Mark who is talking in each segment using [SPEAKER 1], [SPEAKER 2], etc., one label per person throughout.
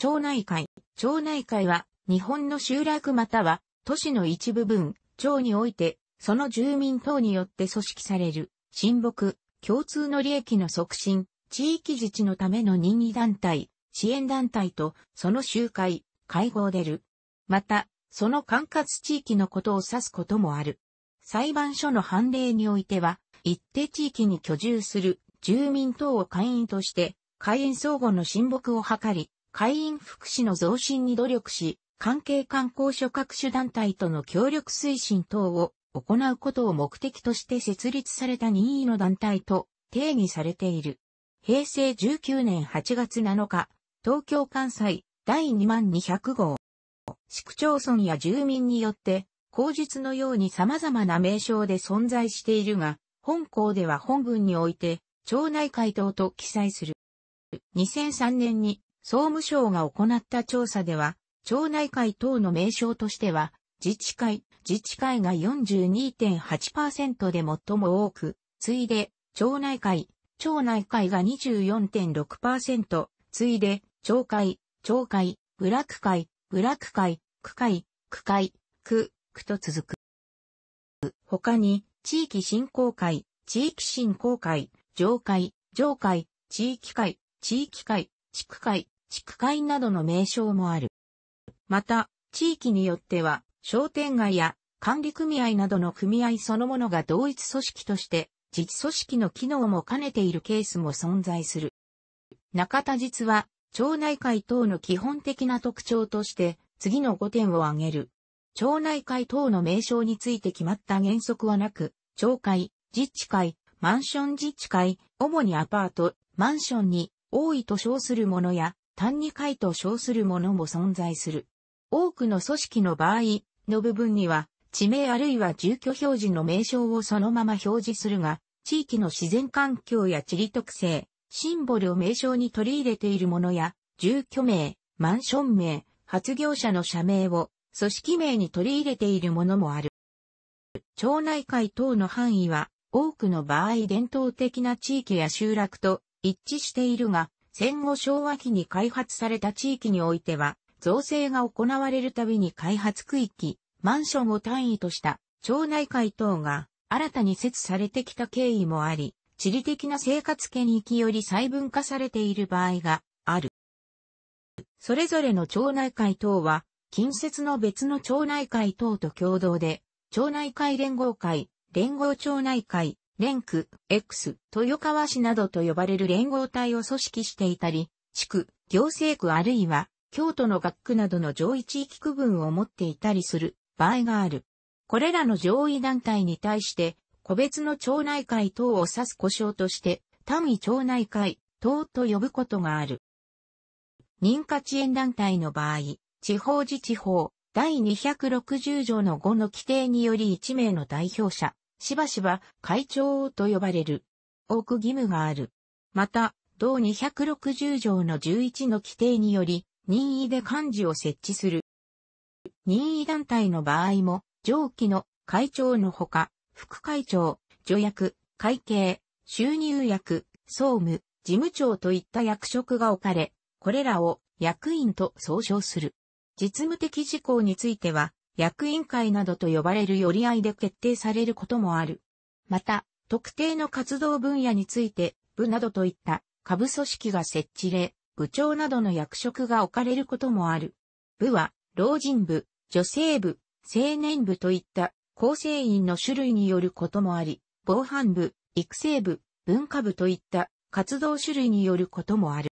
[SPEAKER 1] 町内会。町内会は、日本の集落または、都市の一部分、町において、その住民等によって組織される、親睦、共通の利益の促進、地域自治のための任意団体、支援団体と、その集会、会合出る。また、その管轄地域のことを指すこともある。裁判所の判例においては、一定地域に居住する住民等を会員として、会員相互の親睦を図り、会員福祉の増進に努力し、関係観光所各種団体との協力推進等を行うことを目的として設立された任意の団体と定義されている。平成19年8月7日、東京関西第2万200号。市区町村や住民によって、口述のように様々な名称で存在しているが、本校では本文において、町内会等と記載する。2003年に総務省が行った調査では、町内会等の名称としては、自治会、自治会が42.8%で最も多く、次いで、町内会、町内会が24.6%、次いで、町会、町会、部落会、部落会、区会、区会、区、区と続く。他に、地域振興会、地域振興会、上会、上会、地域会、地域会、地区会、地区会などの名称もある。また、地域によっては、商店街や管理組合などの組合そのものが同一組織として、自治組織の機能も兼ねているケースも存在する。中田実は、町内会等の基本的な特徴として、次の5点を挙げる。町内会等の名称について決まった原則はなく、町会、自治会、マンション自治会、主にアパート、マンションに、多いと称するものや、単に解と称するものも存在する。多くの組織の場合の部分には、地名あるいは住居表示の名称をそのまま表示するが、地域の自然環境や地理特性、シンボルを名称に取り入れているものや、住居名、マンション名、発業者の社名を組織名に取り入れているものもある。町内会等の範囲は多くの場合伝統的な地域や集落と一致しているが、戦後昭和期に開発された地域においては、造成が行われるたびに開発区域、マンションを単位とした町内会等が新たに設されてきた経緯もあり、地理的な生活圏域より細分化されている場合がある。それぞれの町内会等は、近接の別の町内会等と共同で、町内会連合会、連合町内会、連区、X、豊川市などと呼ばれる連合体を組織していたり、地区、行政区あるいは、京都の学区などの上位地域区分を持っていたりする場合がある。これらの上位団体に対して、個別の町内会等を指す故障として、単位町内会等と呼ぶことがある。認可遅延団体の場合、地方自治法第260条の5の規定により1名の代表者、しばしば会長と呼ばれる。多く義務がある。また、同260条の11の規定により、任意で幹事を設置する。任意団体の場合も、上記の会長のほか、副会長、助役、会計、収入役、総務、事務長といった役職が置かれ、これらを役員と総称する。実務的事項については、役員会などと呼ばれる寄り合いで決定されることもある。また、特定の活動分野について、部などといった下部組織が設置れ、部長などの役職が置かれることもある。部は、老人部、女性部、青年部といった構成員の種類によることもあり、防犯部、育成部、文化部といった活動種類によることもある。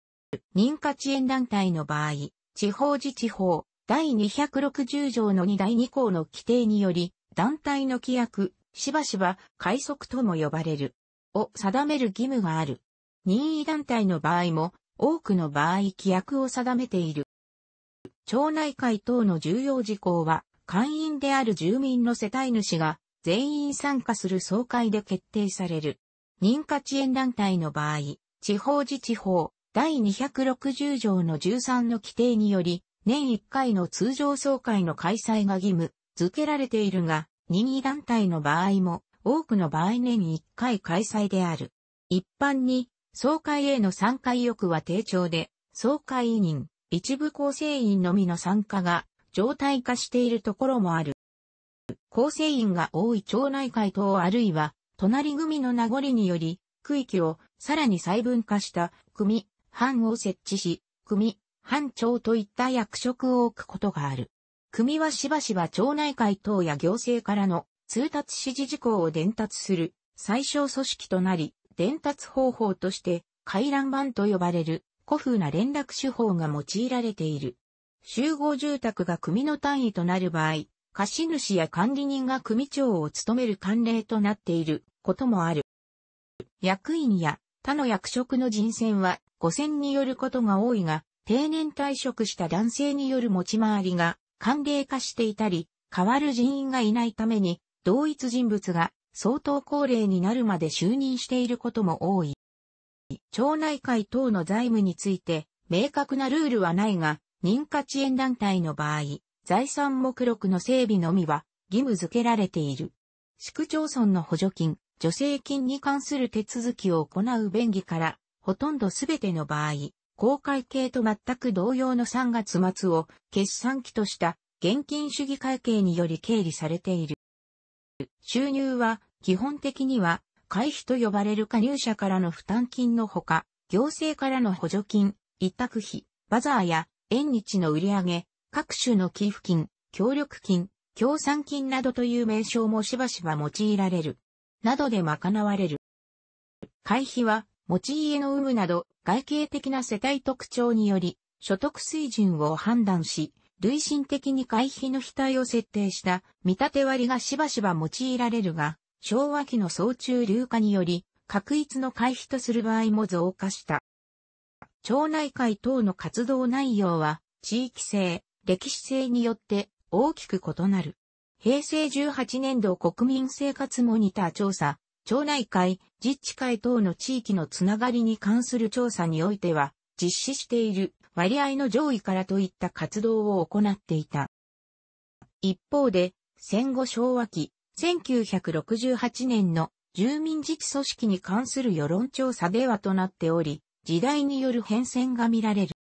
[SPEAKER 1] 認可遅延団体の場合、地方自治法、第260条の2第2項の規定により、団体の規約、しばしば、快速とも呼ばれる、を定める義務がある。任意団体の場合も、多くの場合規約を定めている。町内会等の重要事項は、会員である住民の世帯主が全員参加する総会で決定される。認可遅延団体の場合、地方自治法第260条の13の規定により、年1回の通常総会の開催が義務付けられているが、任意団体の場合も多くの場合年1回開催である。一般に総会への参加意欲は低調で、総会委員、一部構成員のみの参加が常態化しているところもある。構成員が多い町内会等あるいは、隣組の名残により、区域をさらに細分化した組、班を設置し、組、班長といった役職を置くことがある。組はしばしば町内会等や行政からの通達指示事項を伝達する最小組織となり、伝達方法として回覧板と呼ばれる古風な連絡手法が用いられている。集合住宅が組の単位となる場合、貸主や管理人が組長を務める慣例となっていることもある。役員や他の役職の人選は、五選によることが多いが、定年退職した男性による持ち回りが歓迎化していたり、変わる人員がいないために、同一人物が相当高齢になるまで就任していることも多い。町内会等の財務について、明確なルールはないが、認可遅延団体の場合、財産目録の整備のみは義務付けられている。市区町村の補助金、助成金に関する手続きを行う便宜から、ほとんどすべての場合、公会計と全く同様の3月末を決算期とした現金主義会計により経理されている。収入は基本的には会費と呼ばれる加入者からの負担金のほか、行政からの補助金、委託費、バザーや縁日の売り上げ、各種の寄付金、協力金、協賛金などという名称もしばしば用いられる。などで賄われる。会費は持ち家の有無など外形的な世帯特徴により、所得水準を判断し、累進的に会費の額を設定した見立て割がしばしば用いられるが、昭和期の総中流化により、確一の会費とする場合も増加した。町内会等の活動内容は、地域性、歴史性によって大きく異なる。平成18年度国民生活モニター調査町内会、自治会等の地域のつながりに関する調査においては、実施している割合の上位からといった活動を行っていた。一方で、戦後昭和期、1968年の住民自治組織に関する世論調査ではとなっており、時代による変遷が見られる。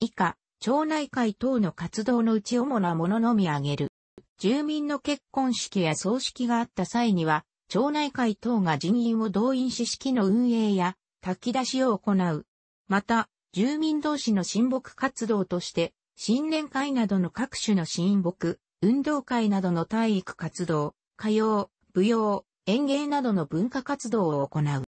[SPEAKER 1] 以下、町内会等の活動のうち主なもののみ挙げる。住民の結婚式や葬式があった際には、町内会等が人員を動員し式の運営や炊き出しを行う。また、住民同士の親睦活動として、新年会などの各種の親睦、運動会などの体育活動、歌謡、舞踊、演芸などの文化活動を行う。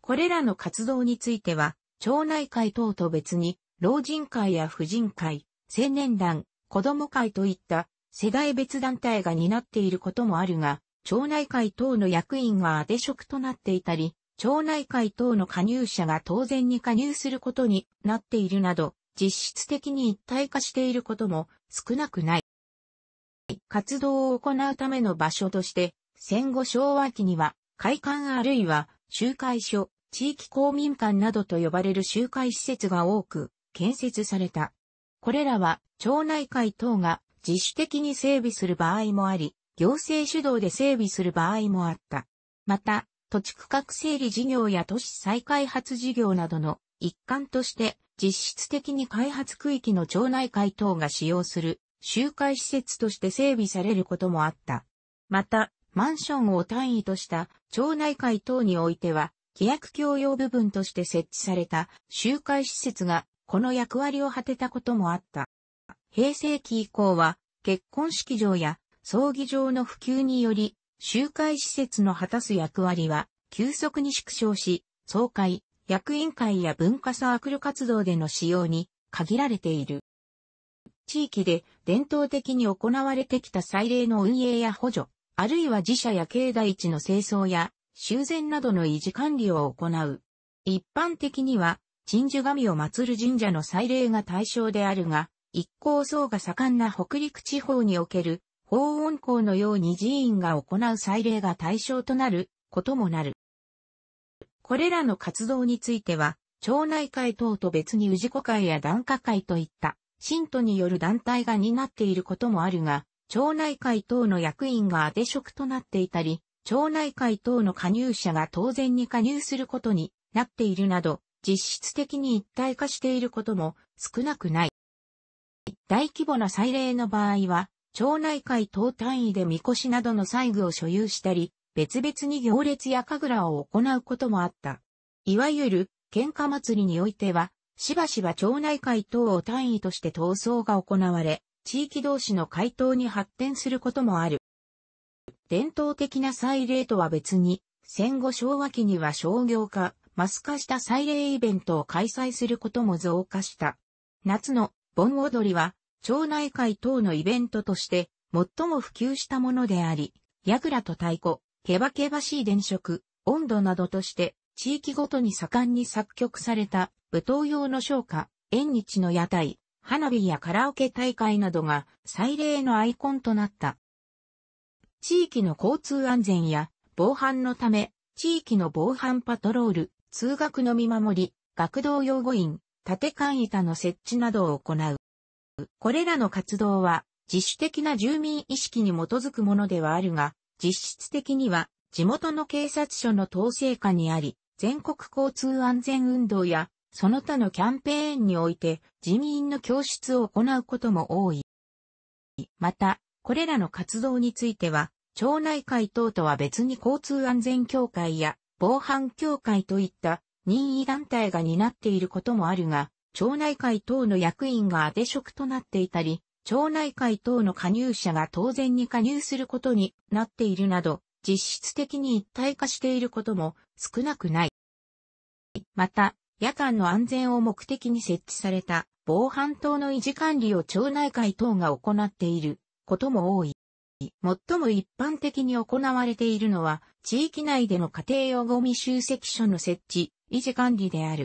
[SPEAKER 1] これらの活動については、町内会等と別に、老人会や婦人会、青年団、子供会といった世代別団体が担っていることもあるが、町内会等の役員が当て職となっていたり、町内会等の加入者が当然に加入することになっているなど、実質的に一体化していることも少なくない。活動を行うための場所として、戦後昭和期には、会館あるいは集会所、地域公民館などと呼ばれる集会施設が多く建設された。これらは町内会等が自主的に整備する場合もあり、行政主導で整備する場合もあった。また、土地区画整理事業や都市再開発事業などの一環として、実質的に開発区域の町内会等が使用する集会施設として整備されることもあった。また、マンションを単位とした町内会等においては、規約共用部分として設置された集会施設がこの役割を果てたこともあった。平成期以降は結婚式場や葬儀場の普及により、集会施設の果たす役割は、急速に縮小し、総会、役員会や文化サークル活動での使用に限られている。地域で伝統的に行われてきた祭礼の運営や補助、あるいは自社や境内地の清掃や修繕などの維持管理を行う。一般的には、鎮守神を祀る神社の祭礼が対象であるが、一向層が盛んな北陸地方における法音校のように寺院が行う祭礼が対象となることもなる。これらの活動については、町内会等と別に氏子会や檀家会といった、信徒による団体が担っていることもあるが、町内会等の役員が当て職となっていたり、町内会等の加入者が当然に加入することになっているなど、実質的に一体化していることも少なくない。大規模な祭礼の場合は、町内会等単位でみこしなどの細具を所有したり、別々に行列や神楽を行うこともあった。いわゆる、喧嘩祭りにおいては、しばしば町内会等を単位として闘争が行われ、地域同士の回答に発展することもある。伝統的な祭礼とは別に、戦後昭和期には商業化、マス化した祭礼イベントを開催することも増加した。夏の盆踊りは町内会等のイベントとして最も普及したものであり、ヤグラと太鼓、ケバケバしい電飾、温度などとして地域ごとに盛んに作曲された舞踏用の唱歌、縁日の屋台、花火やカラオケ大会などが祭礼のアイコンとなった。地域の交通安全や防犯のため、地域の防犯パトロール、通学の見守り、学童養護員、縦て館板の設置などを行う。これらの活動は自主的な住民意識に基づくものではあるが、実質的には地元の警察署の統制下にあり、全国交通安全運動やその他のキャンペーンにおいて人民の教室を行うことも多い。また、これらの活動については、町内会等とは別に交通安全協会や防犯協会といった任意団体が担っていることもあるが、町内会等の役員が当て職となっていたり、町内会等の加入者が当然に加入することになっているなど、実質的に一体化していることも少なくない。また、夜間の安全を目的に設置された防犯等の維持管理を町内会等が行っていることも多い。最も一般的に行われているのは、地域内での家庭用ゴミ集積所の設置、維持管理である。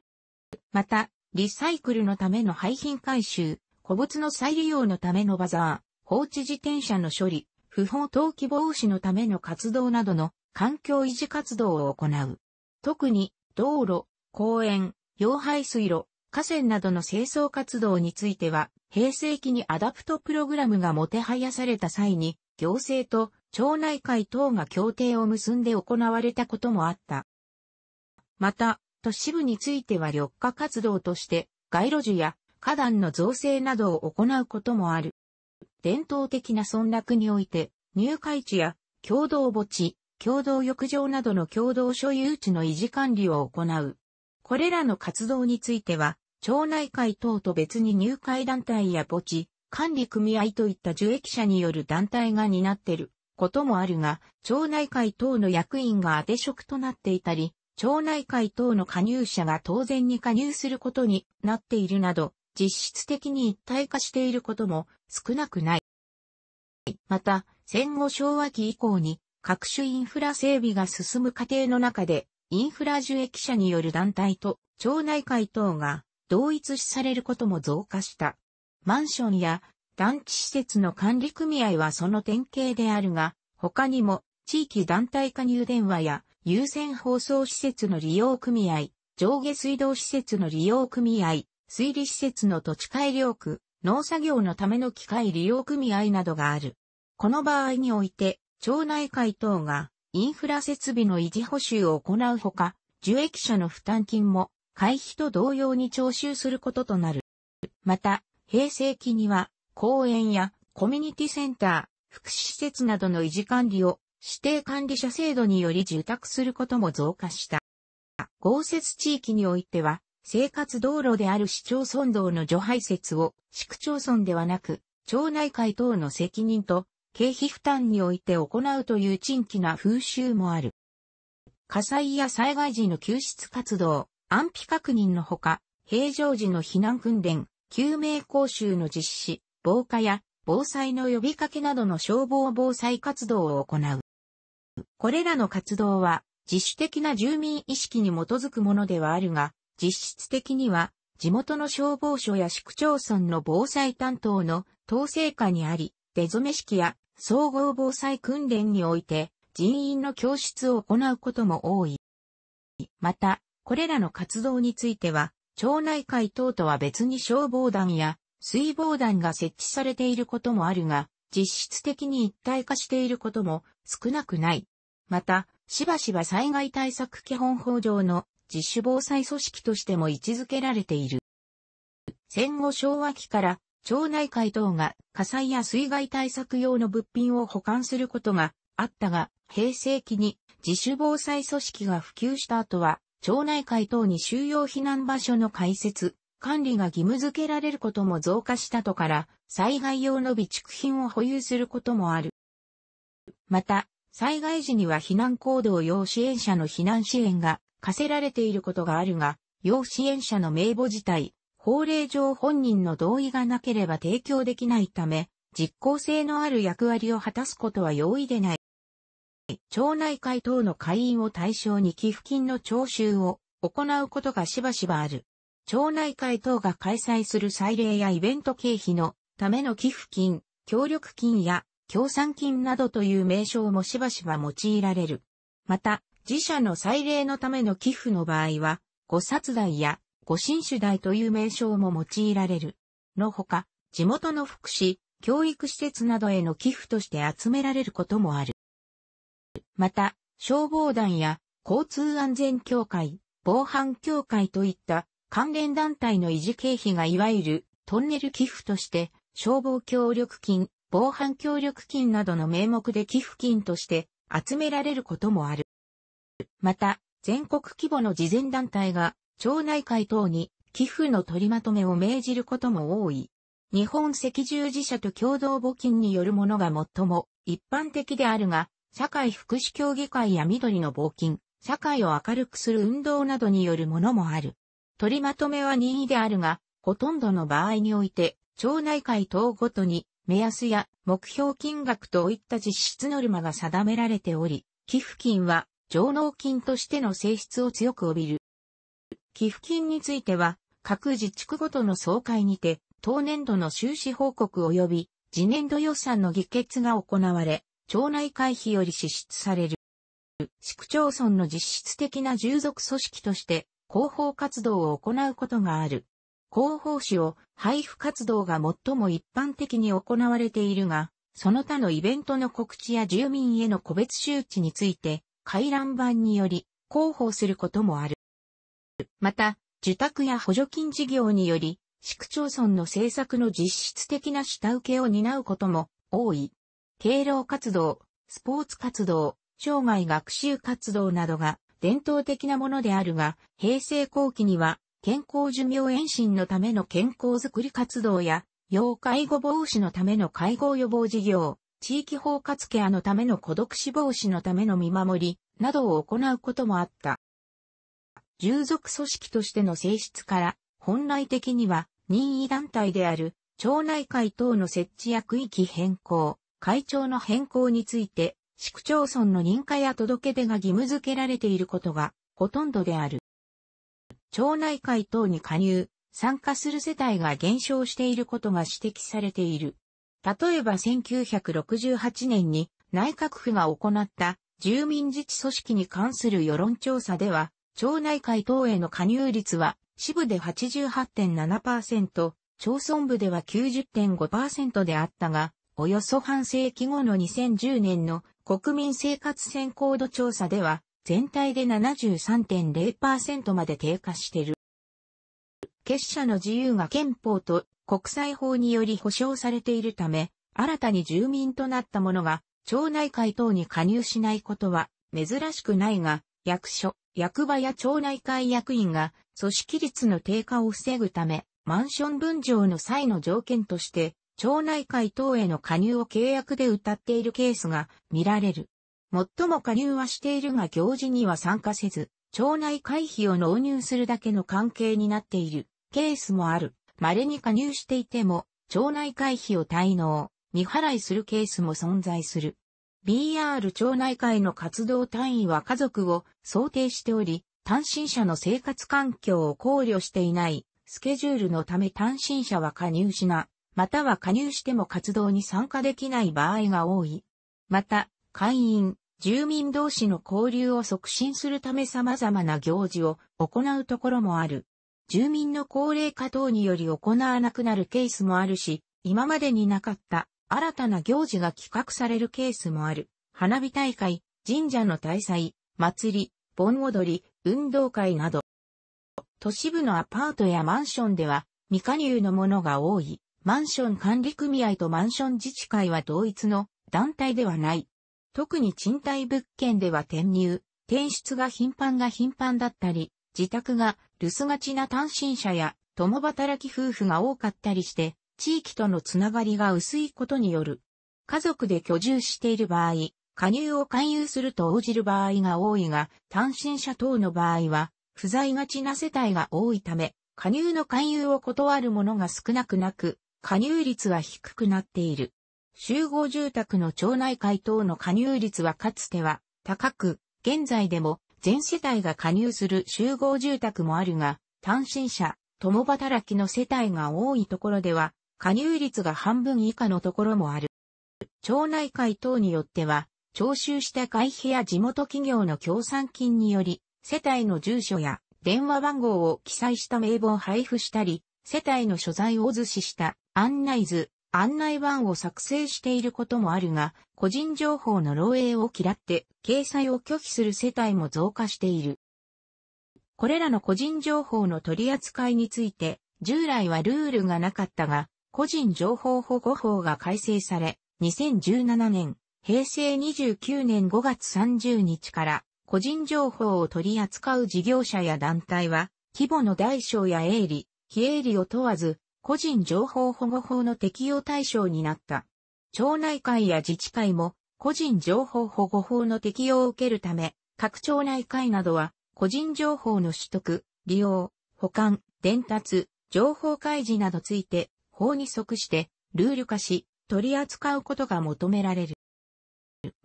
[SPEAKER 1] また、リサイクルのための廃品回収、古物の再利用のためのバザー、放置自転車の処理、不法投棄防止のための活動などの環境維持活動を行う。特に道路、公園、溶排水路、河川などの清掃活動については、平成期にアダプトプログラムがもてはやされた際に、行政と町内会等が協定を結んで行われたこともあった。また、都市部については緑化活動として街路樹や花壇の造成などを行うこともある。伝統的な村落において、入会地や共同墓地、共同浴場などの共同所有地の維持管理を行う。これらの活動については、町内会等と別に入会団体や墓地、管理組合といった受益者による団体が担っていることもあるが、町内会等の役員が当て職となっていたり、町内会等の加入者が当然に加入することになっているなど、実質的に一体化していることも少なくない。また、戦後昭和期以降に各種インフラ整備が進む過程の中で、インフラ受益者による団体と町内会等が同一視されることも増加した。マンションや団地施設の管理組合はその典型であるが、他にも地域団体加入電話や優先放送施設の利用組合、上下水道施設の利用組合、水利施設の土地改良区、農作業のための機械利用組合などがある。この場合において、町内会等がインフラ設備の維持補修を行うほか、受益者の負担金も会費と同様に徴収することとなる。また、平成期には公園やコミュニティセンター、福祉施設などの維持管理を指定管理者制度により受託することも増加した。豪雪地域においては、生活道路である市町村道の除排雪を市区町村ではなく、町内会等の責任と経費負担において行うという珍奇な風習もある。火災や災害時の救出活動、安否確認のほか、平常時の避難訓練、救命講習の実施、防火や防災の呼びかけなどの消防防災活動を行う。これらの活動は自主的な住民意識に基づくものではあるが、実質的には地元の消防署や市区町村の防災担当の統制下にあり、出初め式や総合防災訓練において人員の教室を行うことも多い。また、これらの活動については、町内会等とは別に消防団や水防団が設置されていることもあるが、実質的に一体化していることも少なくない。また、しばしば災害対策基本法上の自主防災組織としても位置づけられている。戦後昭和期から町内会等が火災や水害対策用の物品を保管することがあったが、平成期に自主防災組織が普及した後は、町内会等に収容避難場所の開設、管理が義務付けられることも増加したとから、災害用の備蓄品を保有することもある。また、災害時には避難行動要支援者の避難支援が課せられていることがあるが、要支援者の名簿自体、法令上本人の同意がなければ提供できないため、実効性のある役割を果たすことは容易でない。町内会等の会員を対象に寄付金の徴収を行うことがしばしばある。町内会等が開催する祭礼やイベント経費のための寄付金、協力金や協賛金などという名称もしばしば用いられる。また、自社の祭礼のための寄付の場合は、ご殺代やご新主代という名称も用いられる。のほか、地元の福祉、教育施設などへの寄付として集められることもある。また、消防団や交通安全協会、防犯協会といった関連団体の維持経費がいわゆるトンネル寄付として消防協力金、防犯協力金などの名目で寄付金として集められることもある。また、全国規模の慈善団体が町内会等に寄付の取りまとめを命じることも多い。日本赤十字社と共同募金によるものが最も一般的であるが、社会福祉協議会や緑の募金、社会を明るくする運動などによるものもある。取りまとめは任意であるが、ほとんどの場合において、町内会等ごとに目安や目標金額といった実質ノルマが定められており、寄付金は上納金としての性質を強く帯びる。寄付金については、各自治区ごとの総会にて、当年度の収支報告及び、次年度予算の議決が行われ、町内会費より支出される。市区町村の実質的な従属組織として、広報活動を行うことがある。広報誌を配布活動が最も一般的に行われているが、その他のイベントの告知や住民への個別周知について、回覧板により広報することもある。また、受託や補助金事業により、市区町村の政策の実質的な下請けを担うことも多い。敬老活動、スポーツ活動、生涯学習活動などが伝統的なものであるが、平成後期には健康寿命延伸のための健康づくり活動や、要介護防止のための介護予防事業、地域包括ケアのための孤独死防止のための見守り、などを行うこともあった。従属組織としての性質から、本来的には任意団体である町内会等の設置や区域変更、会長の変更について、市区町村の認可や届け出が義務付けられていることがほとんどである。町内会等に加入、参加する世帯が減少していることが指摘されている。例えば1968年に内閣府が行った住民自治組織に関する世論調査では、町内会等への加入率は支部で88.7%、町村部では90.5%であったが、およそ半世紀後の2010年の国民生活先行度調査では全体で73.0%まで低下してる。結社の自由が憲法と国際法により保障されているため、新たに住民となった者が町内会等に加入しないことは珍しくないが、役所、役場や町内会役員が組織率の低下を防ぐため、マンション分譲の際の条件として、町内会等への加入を契約で謳っているケースが見られる。最も加入はしているが行事には参加せず、町内会費を納入するだけの関係になっているケースもある。稀に加入していても、町内会費を滞納、未払いするケースも存在する。BR 町内会の活動単位は家族を想定しており、単身者の生活環境を考慮していないスケジュールのため単身者は加入しな、または加入しても活動に参加できない場合が多い。また、会員、住民同士の交流を促進するため様々な行事を行うところもある。住民の高齢化等により行わなくなるケースもあるし、今までになかった新たな行事が企画されるケースもある。花火大会、神社の大祭、祭り、盆踊り、運動会など。都市部のアパートやマンションでは未加入のものが多い。マンション管理組合とマンション自治会は同一の団体ではない。特に賃貸物件では転入、転出が頻繁が頻繁だったり、自宅が留守がちな単身者や共働き夫婦が多かったりして、地域とのつながりが薄いことによる。家族で居住している場合、加入を勧誘すると応じる場合が多いが、単身者等の場合は、不在がちな世帯が多いため、加入の勧誘を断る者が少なくなく、加入率は低くなっている。集合住宅の町内会等の加入率はかつては高く、現在でも全世帯が加入する集合住宅もあるが、単身者、共働きの世帯が多いところでは、加入率が半分以下のところもある。町内会等によっては、徴収した会費や地元企業の協賛金により、世帯の住所や電話番号を記載した名簿を配布したり、世帯の所在を図示した案内図、案内板を作成していることもあるが、個人情報の漏洩を嫌って掲載を拒否する世帯も増加している。これらの個人情報の取り扱いについて、従来はルールがなかったが、個人情報保護法が改正され、2017年、平成29年5月30日から、個人情報を取り扱う事業者や団体は、規模の大小や営利、非営利を問わず、個人情報保護法の適用対象になった。町内会や自治会も個人情報保護法の適用を受けるため、各町内会などは個人情報の取得、利用、保管、伝達、情報開示などついて法に即してルール化し取り扱うことが求められる。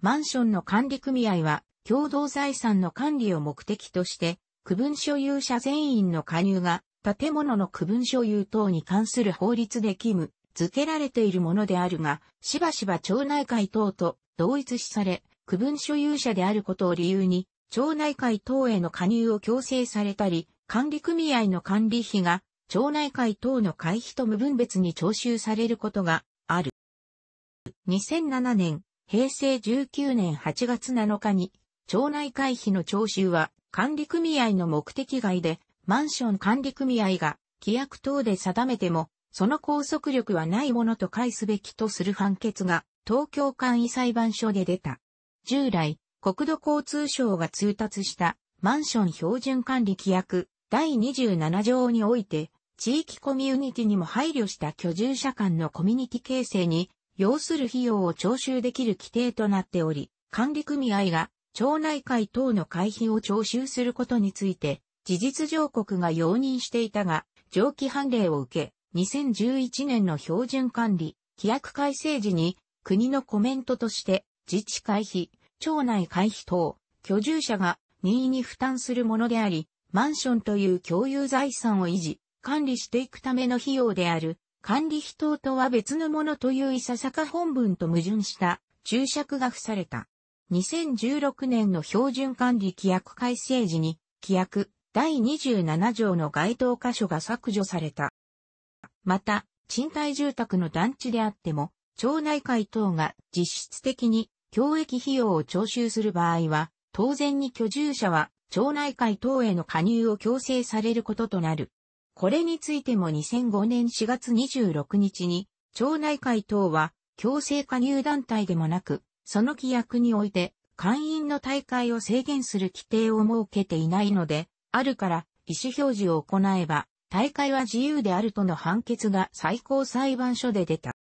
[SPEAKER 1] マンションの管理組合は共同財産の管理を目的として区分所有者全員の加入が建物の区分所有等に関する法律で勤務付けられているものであるが、しばしば町内会等と同一視され、区分所有者であることを理由に、町内会等への加入を強制されたり、管理組合の管理費が、町内会等の会費と無分別に徴収されることがある。2007年、平成19年8月7日に、町内会費の徴収は管理組合の目的外でマンション管理組合が規約等で定めても、その拘束力はないものと返すべきとする判決が、東京簡易裁判所で出た。従来、国土交通省が通達したマンション標準管理規約第27条において、地域コミュニティにも配慮した居住者間のコミュニティ形成に、要する費用を徴収できる規定となっており、管理組合が町内会等の会費を徴収することについて、事実上国が容認していたが、上記判例を受け、2011年の標準管理、規約改正時に、国のコメントとして、自治会費、町内会費等、居住者が任意に負担するものであり、マンションという共有財産を維持、管理していくための費用である、管理費等とは別のものといういささか本文と矛盾した注釈が付された。2016年の標準管理規約改正時に、規約、第27条の該当箇所が削除された。また、賃貸住宅の団地であっても、町内会等が実質的に教育費用を徴収する場合は、当然に居住者は町内会等への加入を強制されることとなる。これについても2005年4月26日に、町内会等は強制加入団体でもなく、その規約において会員の大会を制限する規定を設けていないので、あるから意思表示を行えば、大会は自由であるとの判決が最高裁判所で出た。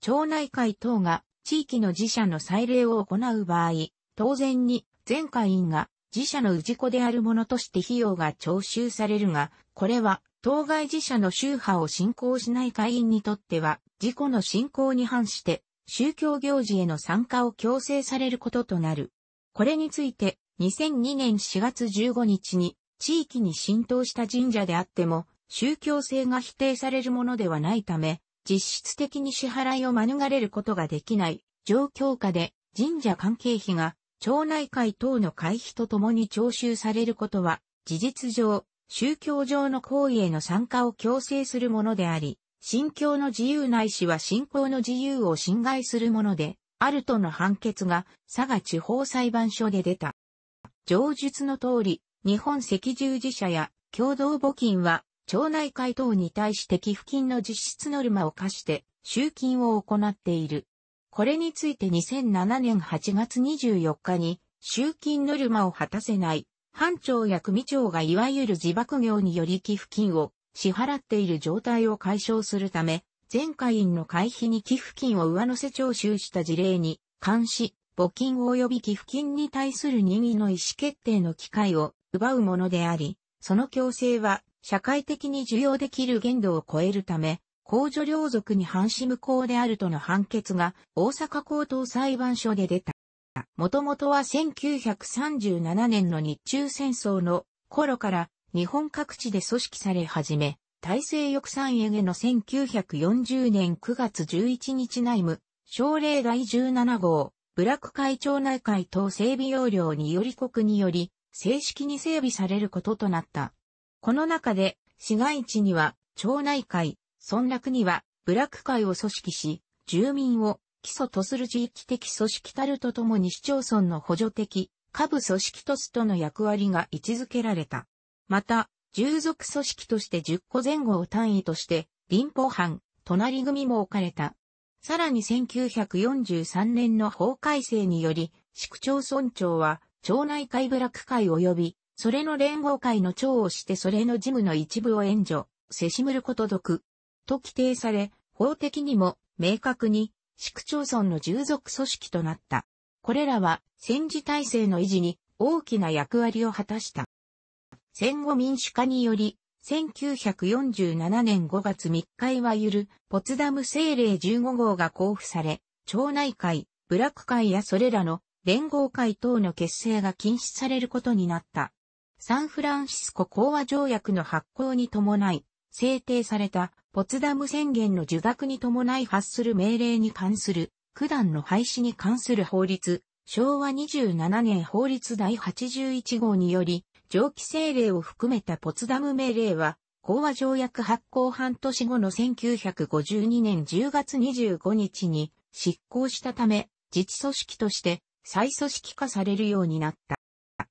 [SPEAKER 1] 町内会等が地域の自社の祭礼を行う場合、当然に全会員が自社の氏子であるものとして費用が徴収されるが、これは当該自社の宗派を信仰しない会員にとっては、自己の信仰に反して宗教行事への参加を強制されることとなる。これについて、2002年4月15日に地域に浸透した神社であっても、宗教性が否定されるものではないため、実質的に支払いを免れることができない状況下で神社関係費が町内会等の会費とともに徴収されることは事実上宗教上の行為への参加を強制するものであり、信教の自由ないしは信仰の自由を侵害するもので、あるとの判決が佐賀地方裁判所で出た。上述の通り、日本赤十字社や共同募金は、町内会等に対して寄付金の実質ノルマを課して、集金を行っている。これについて2007年8月24日に、集金ノルマを果たせない、班長や組長がいわゆる自爆業により寄付金を支払っている状態を解消するため、全会員の会費に寄付金を上乗せ徴収した事例に、監視、募金及び寄付金に対する任意の意思決定の機会を奪うものであり、その強制は社会的に受容できる限度を超えるため、公助領族に反し無効であるとの判決が大阪高等裁判所で出た。もともとは1937年の日中戦争の頃から日本各地で組織され始め、大制翼散営への1940年9月11日内務、省令第17号、部落会長内会等整備要領により国により、正式に整備されることとなった。この中で、市街地には町内会、村落には部落会を組織し、住民を基礎とする地域的組織たるとともに市町村の補助的、下部組織とすとの役割が位置づけられた。また、従属組織として10個前後を単位として、林保藩、隣組も置かれた。さらに1943年の法改正により、市区町村長は町内会部落会及び、それの連合会の長をしてそれの事務の一部を援助、せしむること読、と規定され、法的にも明確に市区町村の従属組織となった。これらは戦時体制の維持に大きな役割を果たした。戦後民主化により、1947年5月3日いわゆるポツダム政令15号が交付され、町内会、部落会やそれらの連合会等の結成が禁止されることになった。サンフランシスコ講和条約の発行に伴い、制定されたポツダム宣言の受諾に伴い発する命令に関する、九段の廃止に関する法律、昭和27年法律第81号により、上記政令を含めたポツダム命令は、講和条約発行半年後の1952年10月25日に執行したため、自治組織として再組織化されるようになった。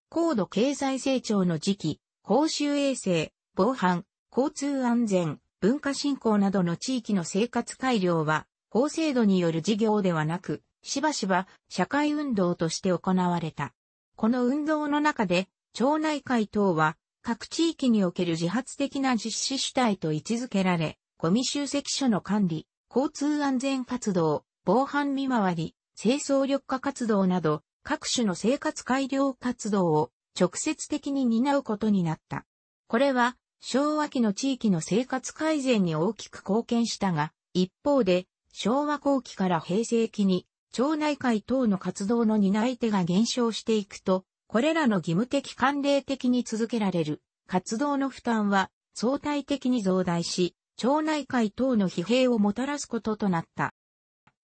[SPEAKER 1] 高度経済成長の時期、公衆衛生、防犯、交通安全、文化振興などの地域の生活改良は、法制度による事業ではなく、しばしば社会運動として行われた。この運動の中で、町内会等は、各地域における自発的な実施主体と位置づけられ、ゴミ集積所の管理、交通安全活動、防犯見回り、清掃緑化活動など、各種の生活改良活動を直接的に担うことになった。これは、昭和期の地域の生活改善に大きく貢献したが、一方で、昭和後期から平成期に、町内会等の活動の担い手が減少していくと、これらの義務的慣例的に続けられる活動の負担は相対的に増大し、町内会等の疲弊をもたらすこととなった。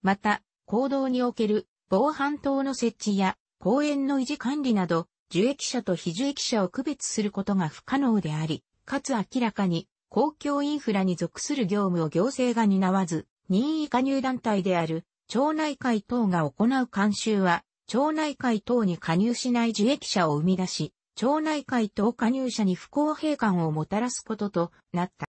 [SPEAKER 1] また、行動における防犯灯の設置や公園の維持管理など、受益者と非受益者を区別することが不可能であり、かつ明らかに公共インフラに属する業務を行政が担わず、任意加入団体である町内会等が行う監修は、町内会等に加入しない受益者を生み出し、町内会等加入者に不公平感をもたらすこととなった。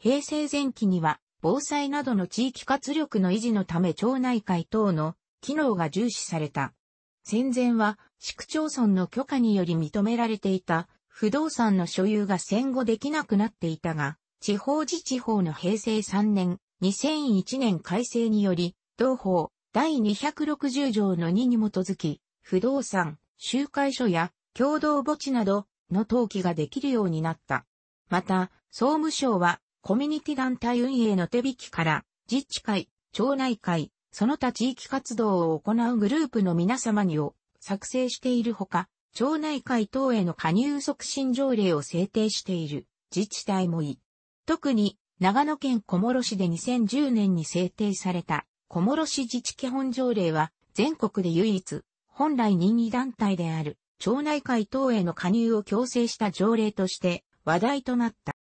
[SPEAKER 1] 平成前期には、防災などの地域活力の維持のため町内会等の機能が重視された。戦前は市区町村の許可により認められていた不動産の所有が戦後できなくなっていたが、地方自治法の平成3年、2001年改正により、同法第260条の2に基づき、不動産、集会所や共同墓地などの登記ができるようになった。また、総務省はコミュニティ団体運営の手引きから、自治会、町内会、その他地域活動を行うグループの皆様にを作成しているほか、町内会等への加入促進条例を制定している自治体もい。特に、長野県小諸市で2010年に制定された小諸市自治基本条例は全国で唯一、本来任意団体である町内会等への加入を強制した条例として話題となった。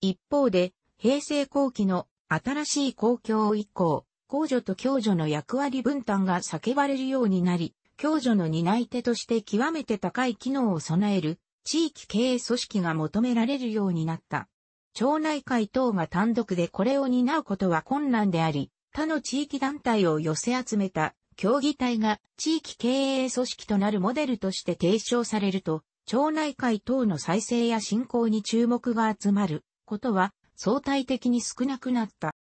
[SPEAKER 1] 一方で、平成後期の新しい公共以降、公助と共助の役割分担が叫ばれるようになり、共助の担い手として極めて高い機能を備える地域経営組織が求められるようになった。町内会等が単独でこれを担うことは困難であり、他の地域団体を寄せ集めた協議体が地域経営組織となるモデルとして提唱されると、町内会等の再生や振興に注目が集まる。ことは相対的に少なくなった。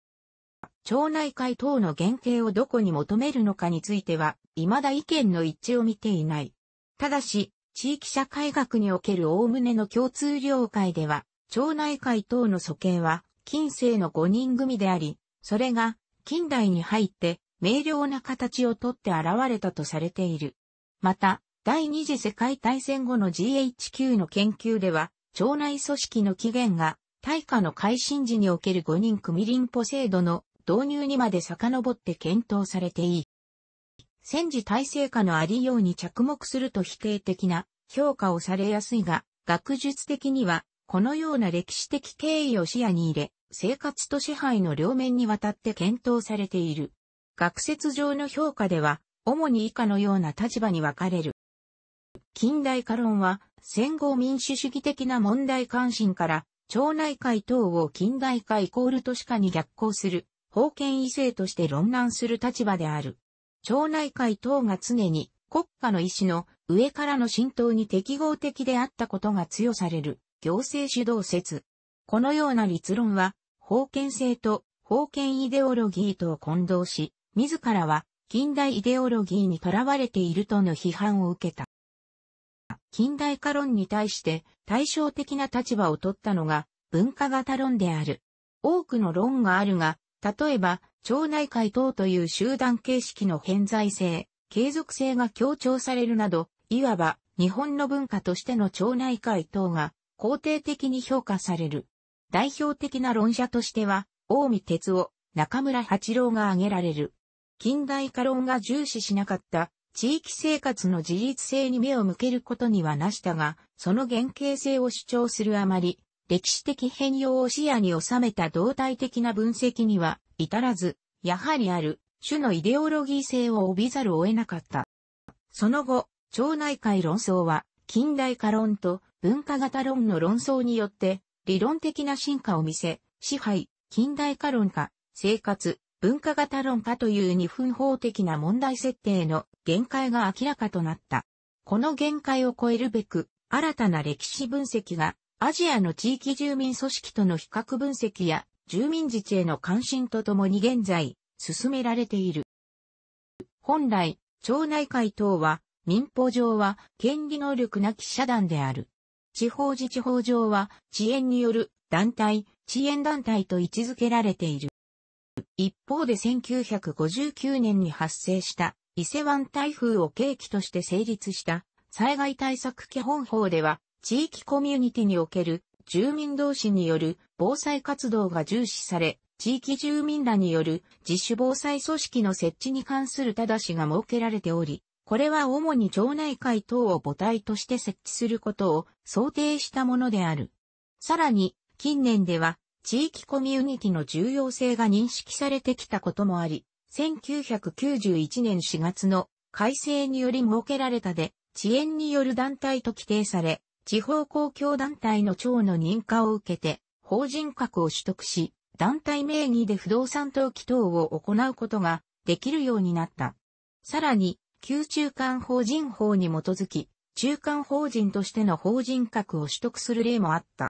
[SPEAKER 1] 町内会等の原型をどこに求めるのかについては、未だ意見の一致を見ていない。ただし、地域社会学における概ねの共通了解では、町内会等の素形は、近世の5人組であり、それが、近代に入って、明瞭な形をとって現れたとされている。また、第二次世界大戦後の GHQ の研究では、町内組織の起源が大化の改新時における五人組林保制度の導入にまで遡って検討されていい。戦時体制下のありように着目すると否定的な評価をされやすいが、学術的には、このような歴史的経緯を視野に入れ、生活と支配の両面にわたって検討されている。学説上の評価では、主に以下のような立場に分かれる。近代化論は、戦後民主主義的な問題関心から、町内会等を近代化イコール都市化に逆行する、封建異性として論難する立場である。町内会等が常に国家の意思の上からの浸透に適合的であったことが強される行政主導説。このような立論は、封建性と封建イデオロギーとを混同し、自らは近代イデオロギーにとらわれているとの批判を受けた。近代化論に対して対照的な立場を取ったのが文化型論である。多くの論があるが、例えば、町内会等という集団形式の偏在性、継続性が強調されるなど、いわば日本の文化としての町内会等が肯定的に評価される。代表的な論者としては、大見哲夫、中村八郎が挙げられる。近代化論が重視しなかった地域生活の自立性に目を向けることにはなしたが、その原型性を主張するあまり、歴史的変容を視野に収めた動態的な分析には至らず、やはりある種のイデオロギー性を帯びざるを得なかった。その後、町内会論争は近代化論と文化型論の論争によって理論的な進化を見せ、支配、近代化論化、生活、文化型論化という二分法的な問題設定の限界が明らかとなった。この限界を超えるべく、新たな歴史分析が、アジアの地域住民組織との比較分析や、住民自治への関心とともに現在、進められている。本来、町内会等は、民法上は、権利能力なき社団である。地方自治法上は、遅延による団体、遅延団体と位置づけられている。一方で1959年に発生した伊勢湾台風を契機として成立した災害対策基本法では地域コミュニティにおける住民同士による防災活動が重視され、地域住民らによる自主防災組織の設置に関するただしが設けられており、これは主に町内会等を母体として設置することを想定したものである。さらに、近年では地域コミュニティの重要性が認識されてきたこともあり、1991年4月の改正により設けられたで、遅延による団体と規定され、地方公共団体の長の認可を受けて、法人格を取得し、団体名義で不動産登記等を行うことができるようになった。さらに、旧中間法人法に基づき、中間法人としての法人格を取得する例もあった。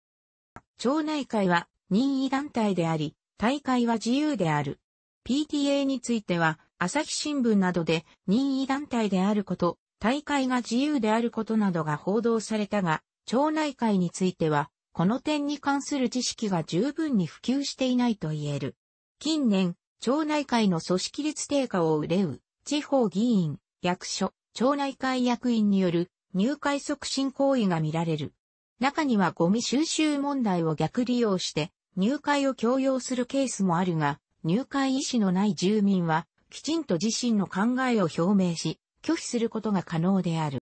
[SPEAKER 1] 町内会は任意団体であり、大会は自由である。PTA については、朝日新聞などで任意団体であること、大会が自由であることなどが報道されたが、町内会については、この点に関する知識が十分に普及していないと言える。近年、町内会の組織率低下を憂う、地方議員、役所、町内会役員による入会促進行為が見られる。中にはゴミ収集問題を逆利用して、入会を強要するケースもあるが、入会意思のない住民は、きちんと自身の考えを表明し、拒否することが可能である。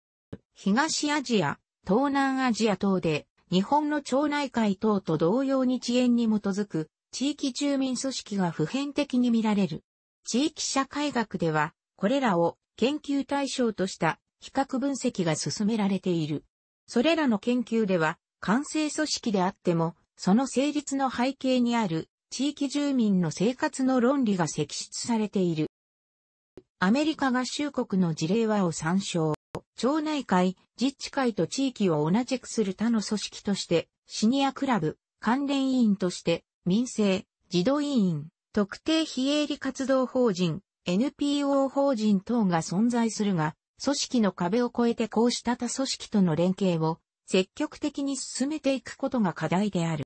[SPEAKER 1] 東アジア、東南アジア等で、日本の町内会等と同様に遅延に基づく、地域住民組織が普遍的に見られる。地域社会学では、これらを研究対象とした比較分析が進められている。それらの研究では、完成組織であっても、その成立の背景にある地域住民の生活の論理が積出されている。アメリカ合衆国の事例はを参照。町内会、自治会と地域を同じくする他の組織として、シニアクラブ、関連委員として、民生、児童委員、特定非営利活動法人、NPO 法人等が存在するが、組織の壁を越えてこうした他組織との連携を積極的に進めていくことが課題である。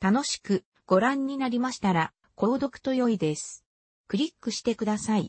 [SPEAKER 1] 楽しくご覧になりましたら、購読と良いです。クリックしてください。